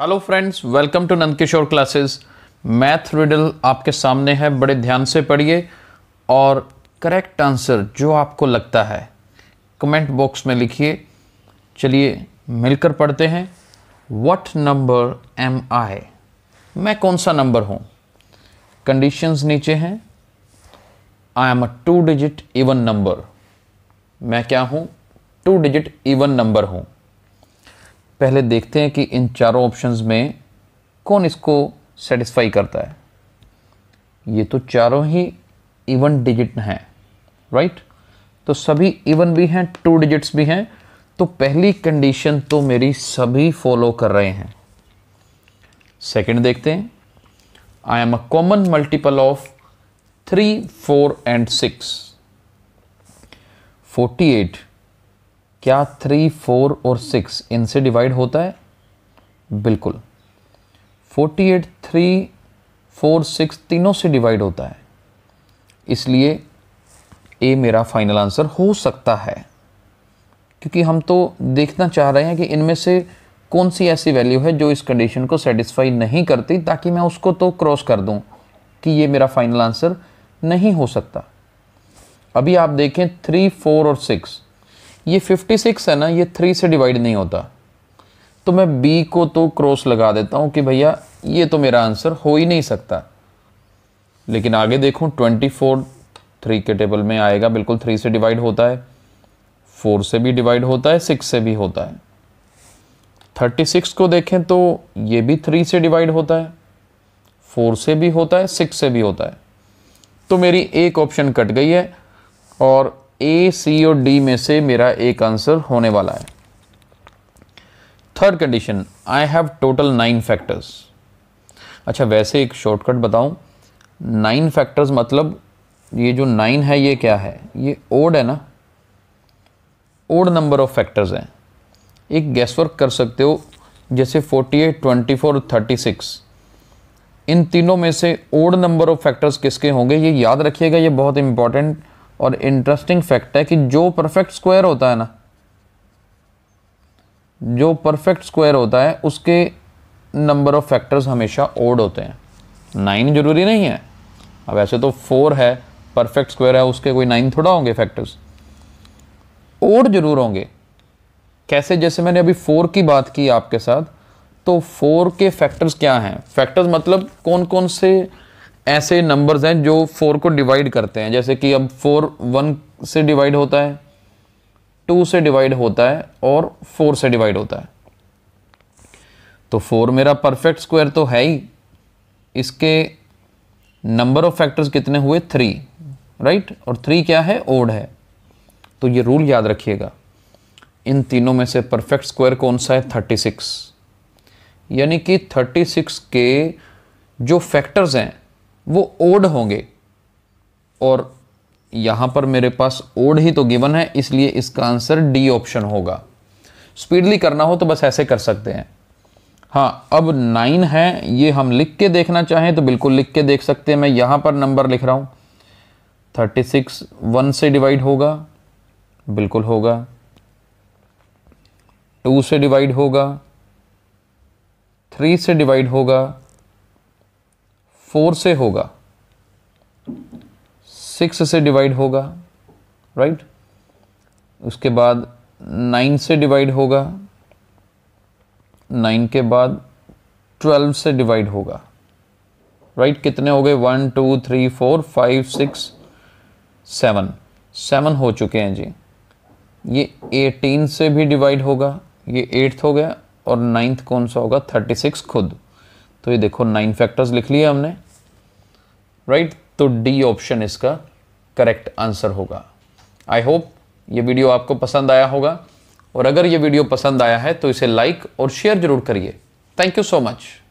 Hello friends welcome to Nandkishore classes math riddle आपके सामने है बड़े ध्यान से पढ़िए और करेक्ट आंसर जो आपको लगता है कमेंट बॉक्स में लिखिए चलिए मिलकर पढ़ते हैं व्हाट नंबर एम आई मैं कौन सा नंबर हूँ कंडीशंस नीचे हैं I am a two digit even number मैं क्या हूँ टू डिजिट इवन नंबर हूँ पहले देखते हैं कि इन चारों ऑप्शंस में कौन इसको सेटिस्फाई करता है ये तो चारों ही इवन डिजिट हैं राइट तो सभी इवन भी हैं टू डिजिट्स भी हैं तो पहली कंडीशन तो मेरी सभी फॉलो कर रहे हैं सेकंड देखते हैं I am a common multiple of three four and six forty eight क्या थ्री फोर और सिक्स इनसे डिवाइड होता है बिल्कुल forty eight three four six तीनों से डिवाइड होता है इसलिए ए मेरा फाइनल आंसर हो सकता है क्योंकि हम तो देखना चाह रहे हैं कि इनमें से कौन सी ऐसी वैल्यू है जो इस कंडीशन को सेटिस्फाई नहीं करती ताकि मैं उसको तो क्रॉस कर दूं कि ये मेरा फाइनल आंसर नहीं हो सकता अभी आप देखें थ्री फोर और सिक्स ये 56 है ना ये थ्री से डिवाइड नहीं होता तो मैं बी को तो क्रॉस लगा देता हूँ कि भैया ये तो मेरा आंसर हो ही नहीं सकता लेकिन आगे देखूँ ट्वेंटी फोर थ्री के टेबल में आएगा बिल्कुल थ्री से डिवाइड होता है फोर से भी डिवाइड होता है सिक्स से भी होता है थर्टी सिक्स को देखें तो ये भी थ्री से डिवाइड होता है फोर से भी होता है सिक्स से भी होता है तो मेरी एक ऑप्शन कट गई है और ए सी और डी में से मेरा एक आंसर होने वाला है third condition I have total nine factors अच्छा वैसे एक शॉर्टकट बताऊं नाइन फैक्टर्स मतलब ये जो नाइन है ये क्या है ये ओड है ना ओड नंबर ऑफ फैक्टर्स हैं एक गैस वर्क कर सकते हो जैसे 48, 24 थर्टी 36 इन तीनों में से ओड नंबर ऑफ फैक्टर्स किसके होंगे ये याद रखिएगा ये बहुत इंपॉर्टेंट और इंटरेस्टिंग फैक्ट है कि जो परफेक्ट स्क्वायर होता है ना जो परफेक्ट स्क्वायर होता है उसके नंबर ऑफ फैक्टर्स हमेशा ओड होते हैं नाइन जरूरी नहीं है अब ऐसे तो फोर है परफेक्ट स्क्वायर है उसके कोई नाइन थोड़ा होंगे फैक्टर्स ओड जरूर होंगे कैसे जैसे मैंने अभी फोर की बात की आपके साथ तो फोर के फैक्टर्स क्या हैं फैक्टर्स मतलब कौन कौन से ऐसे नंबर्स हैं जो फोर को डिवाइड करते हैं जैसे कि अब फोर वन से डिवाइड होता है टू से डिवाइड होता है और फोर से डिवाइड होता है तो फोर मेरा परफेक्ट स्क्वायर तो है ही इसके नंबर ऑफ फैक्टर्स कितने हुए थ्री राइट और थ्री क्या है ओड है तो ये रूल याद रखिएगा इन तीनों में से परफेक्ट स्क्वायर कौन सा है थर्टी सिक्स यानी कि थर्टी सिक्स के जो फैक्टर्स हैं वो ओड होंगे और यहां पर मेरे पास ओड ही तो गिवन है इसलिए इसका आंसर डी ऑप्शन होगा स्पीडली करना हो तो बस ऐसे कर सकते हैं हाँ अब नाइन है ये हम लिख के देखना चाहें तो बिल्कुल लिख के देख सकते हैं मैं यहां पर नंबर लिख रहा हूं थर्टी सिक्स वन से डिवाइड होगा बिल्कुल होगा टू से डिवाइड होगा थ्री से डिवाइड होगा फोर से होगा सिक्स से डिवाइड होगा राइट उसके बाद नाइन से डिवाइड होगा नाइन के बाद ट्वेल्व से डिवाइड होगा राइट कितने हो गए one two three four five six seven seven हो चुके हैं जी ये एटीन से भी डिवाइड होगा ये एट्थ हो गया और नाइन्थ कौन सा होगा थर्टी सिक्स खुद तो ये देखो नाइन फैक्टर्स लिख लिए हमने राइट right? तो डी ऑप्शन इसका करेक्ट आंसर होगा आई होप ये वीडियो आपको पसंद आया होगा और अगर ये वीडियो पसंद आया है तो इसे लाइक और शेयर जरूर करिए थैंक यू सो मच